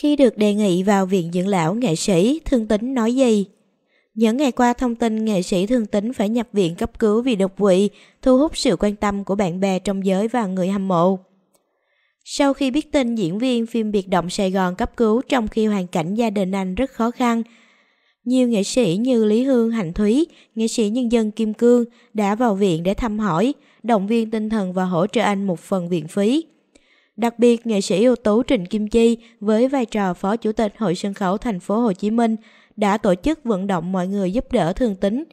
Khi được đề nghị vào viện dưỡng lão nghệ sĩ, thương tính nói gì? Những ngày qua thông tin nghệ sĩ thương tính phải nhập viện cấp cứu vì độc quỵ thu hút sự quan tâm của bạn bè trong giới và người hâm mộ. Sau khi biết tin diễn viên phim Biệt động Sài Gòn cấp cứu trong khi hoàn cảnh gia đình anh rất khó khăn, nhiều nghệ sĩ như Lý Hương, Hạnh Thúy, nghệ sĩ nhân dân Kim Cương đã vào viện để thăm hỏi, động viên tinh thần và hỗ trợ anh một phần viện phí. Đặc biệt, nghệ sĩ ưu tú Trịnh Kim Chi với vai trò Phó Chủ tịch Hội Sân khấu Thành phố Hồ Chí Minh đã tổ chức vận động mọi người giúp đỡ thương tính.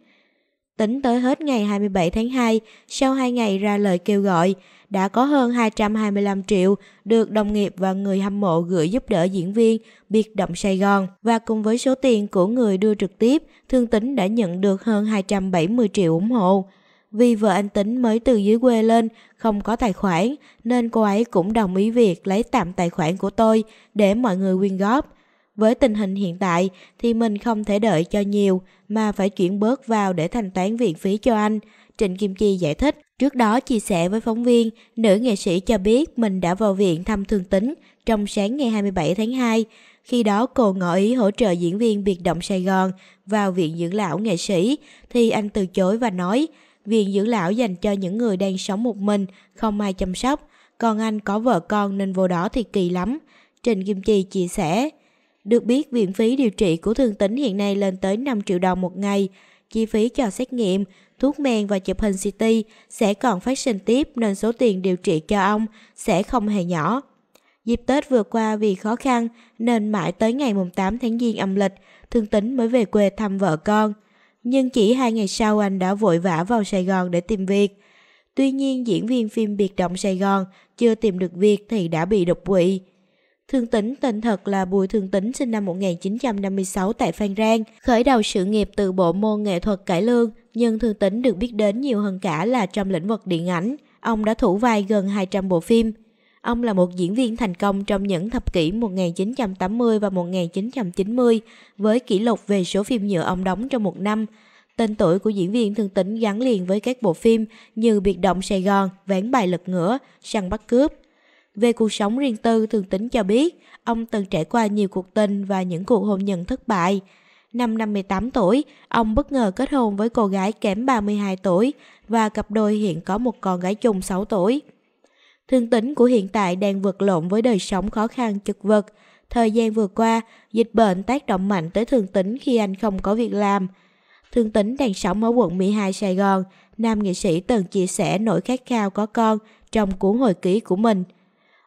Tính tới hết ngày 27 tháng 2, sau 2 ngày ra lời kêu gọi, đã có hơn 225 triệu được đồng nghiệp và người hâm mộ gửi giúp đỡ diễn viên biệt động Sài Gòn và cùng với số tiền của người đưa trực tiếp, thương tính đã nhận được hơn 270 triệu ủng hộ. Vì vợ anh Tính mới từ dưới quê lên, không có tài khoản, nên cô ấy cũng đồng ý việc lấy tạm tài khoản của tôi để mọi người quyên góp. Với tình hình hiện tại thì mình không thể đợi cho nhiều mà phải chuyển bớt vào để thanh toán viện phí cho anh. Trịnh Kim Chi giải thích, trước đó chia sẻ với phóng viên, nữ nghệ sĩ cho biết mình đã vào viện thăm thương tính trong sáng ngày 27 tháng 2. Khi đó cô ngỏ ý hỗ trợ diễn viên biệt động Sài Gòn vào viện dưỡng lão nghệ sĩ thì anh từ chối và nói Viện dưỡng lão dành cho những người đang sống một mình, không ai chăm sóc. Còn anh có vợ con nên vô đó thì kỳ lắm. Trình Kim Chi chia sẻ. Được biết viện phí điều trị của thương tính hiện nay lên tới 5 triệu đồng một ngày. Chi phí cho xét nghiệm, thuốc men và chụp hình CT sẽ còn phát sinh tiếp nên số tiền điều trị cho ông sẽ không hề nhỏ. Dịp Tết vừa qua vì khó khăn nên mãi tới ngày 8 tháng Giêng âm lịch, thương tính mới về quê thăm vợ con nhưng chỉ hai ngày sau anh đã vội vã vào Sài Gòn để tìm việc. Tuy nhiên diễn viên phim Biệt động Sài Gòn chưa tìm được việc thì đã bị đột quỵ. Thương Tính tên thật là Bùi Thương Tính sinh năm 1956 tại Phan Rang, khởi đầu sự nghiệp từ bộ môn nghệ thuật cải lương, nhưng Thương Tính được biết đến nhiều hơn cả là trong lĩnh vực điện ảnh. Ông đã thủ vai gần 200 bộ phim. Ông là một diễn viên thành công trong những thập kỷ 1980 và 1990 với kỷ lục về số phim nhựa ông đóng trong một năm. Tên tuổi của diễn viên thường tính gắn liền với các bộ phim như Biệt động Sài Gòn, Ván bài lật ngửa, Săn bắt cướp. Về cuộc sống riêng tư, thường tính cho biết ông từng trải qua nhiều cuộc tình và những cuộc hôn nhân thất bại. Năm 58 tuổi, ông bất ngờ kết hôn với cô gái kém 32 tuổi và cặp đôi hiện có một con gái chung 6 tuổi. Thương tính của hiện tại đang vượt lộn với đời sống khó khăn chật vật. Thời gian vừa qua, dịch bệnh tác động mạnh tới thương tính khi anh không có việc làm. Thương tính đang sống ở quận 12 Sài Gòn. Nam nghệ sĩ từng chia sẻ nỗi khát khao có con trong cuốn hồi ký của mình.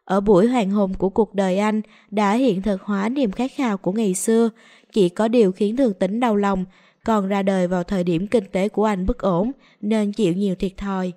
Ở buổi hoàng hôn của cuộc đời anh đã hiện thực hóa niềm khát khao của ngày xưa. Chỉ có điều khiến Thương tính đau lòng, còn ra đời vào thời điểm kinh tế của anh bất ổn nên chịu nhiều thiệt thòi.